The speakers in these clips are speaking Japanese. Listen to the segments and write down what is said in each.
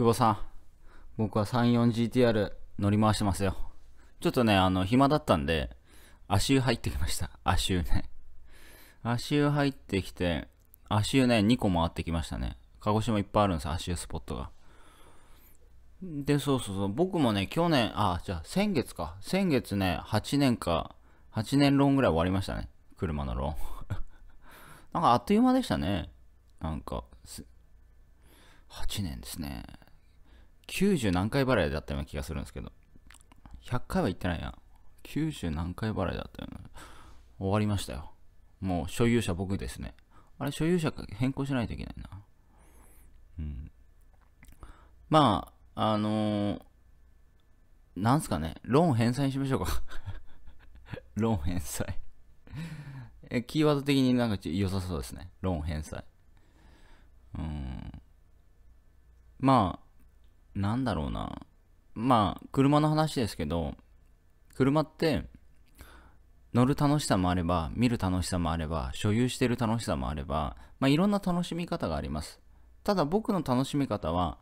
久保さん、僕は 34GTR 乗り回してますよ。ちょっとね、あの、暇だったんで、足湯入ってきました。足湯ね。足湯入ってきて、足湯ね、2個回ってきましたね。鹿児島いっぱいあるんですよ、足湯スポットが。で、そうそうそう、僕もね、去年、あ、じゃあ先月か。先月ね、8年か、8年ローンぐらい終わりましたね。車のローン。なんかあっという間でしたね。なんか、8年ですね。90何回払いだったような気がするんですけど、100回は行ってないな。90何回払いだったような。終わりましたよ。もう所有者僕ですね。あれ、所有者変更しないといけないな。うん。まあ、あのー、なんすかね、ローン返済しましょうか ローン返済え。キーワード的になんか良さそうですね。ローン返済。うん。まあ、なんだろうな。まあ、車の話ですけど、車って乗る楽しさもあれば、見る楽しさもあれば、所有してる楽しさもあれば、まあ、いろんな楽しみ方があります。ただ僕の楽しみ方は、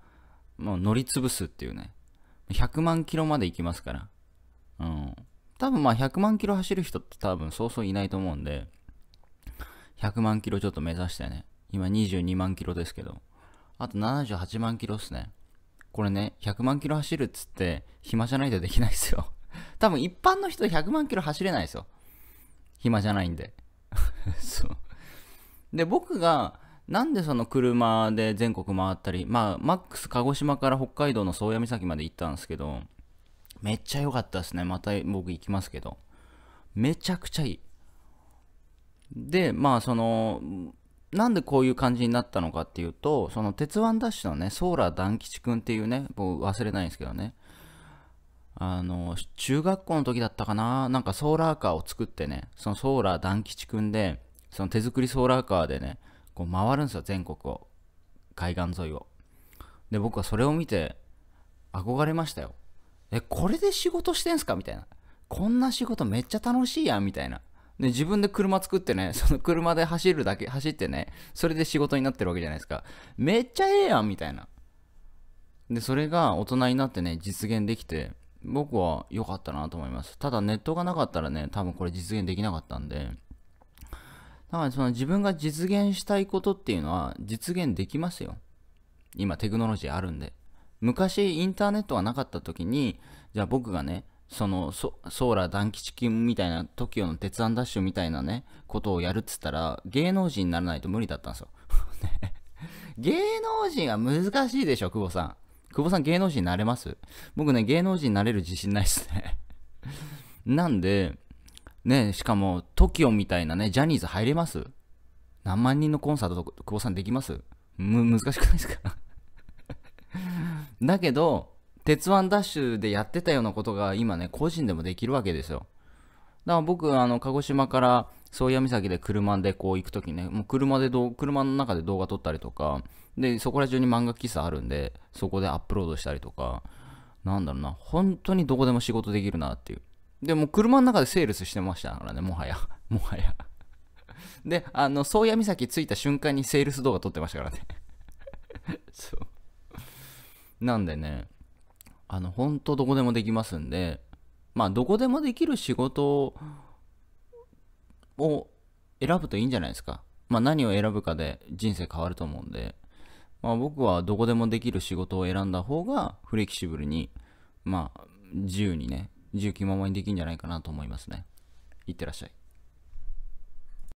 もう乗り潰すっていうね。100万キロまで行きますから。うん。多分まあ100万キロ走る人って多分そうそういないと思うんで、100万キロちょっと目指してね。今22万キロですけど。あと78万キロっすね。これね、100万キロ走るっつって、暇じゃないとできないですよ。多分一般の人100万キロ走れないですよ。暇じゃないんで。そう。で、僕が、なんでその車で全国回ったり、まあ、マックス鹿児島から北海道の宗谷岬まで行ったんですけど、めっちゃ良かったですね。また僕行きますけど。めちゃくちゃいい。で、まあその、なんでこういう感じになったのかっていうと、その鉄腕ダッシュのね、ソーラー団吉くんっていうね、もう忘れないんですけどね、あの、中学校の時だったかな、なんかソーラーカーを作ってね、そのソーラー団吉くんで、その手作りソーラーカーでね、こう回るんですよ、全国を。海岸沿いを。で、僕はそれを見て、憧れましたよ。え、これで仕事してんすかみたいな。こんな仕事めっちゃ楽しいやん、みたいな。で、自分で車作ってね、その車で走るだけ、走ってね、それで仕事になってるわけじゃないですか。めっちゃええやんみたいな。で、それが大人になってね、実現できて、僕は良かったなと思います。ただネットがなかったらね、多分これ実現できなかったんで、だからその自分が実現したいことっていうのは実現できますよ。今テクノロジーあるんで。昔インターネットがなかった時に、じゃあ僕がね、そのソーラーチキンみたいな TOKIO の鉄腕ダッシュみたいなねことをやるっつったら芸能人にならないと無理だったんですよ 芸能人は難しいでしょ久保さん久保さん芸能人になれます僕ね芸能人になれる自信ないっすね なんでねしかも TOKIO みたいなねジャニーズ入れます何万人のコンサートと久保さんできますむ難しくないですか だけど鉄腕ダッシュでやってたようなことが今ね、個人でもできるわけですよ。だから僕、あの、鹿児島から、宗谷岬で車でこう行くときね、もう車でど、車の中で動画撮ったりとか、で、そこら中に漫画喫茶あるんで、そこでアップロードしたりとか、なんだろうな、本当にどこでも仕事できるなっていう。で、も車の中でセールスしてましたからね、もはや。もはや。で、あの、宗谷岬着いた瞬間にセールス動画撮ってましたからね。そう。なんでね、あの、ほんとどこでもできますんで、まあ、どこでもできる仕事を選ぶといいんじゃないですか。まあ、何を選ぶかで人生変わると思うんで、まあ、僕はどこでもできる仕事を選んだ方がフレキシブルに、まあ、自由にね、自由気ままにできるんじゃないかなと思いますね。いってらっしゃい。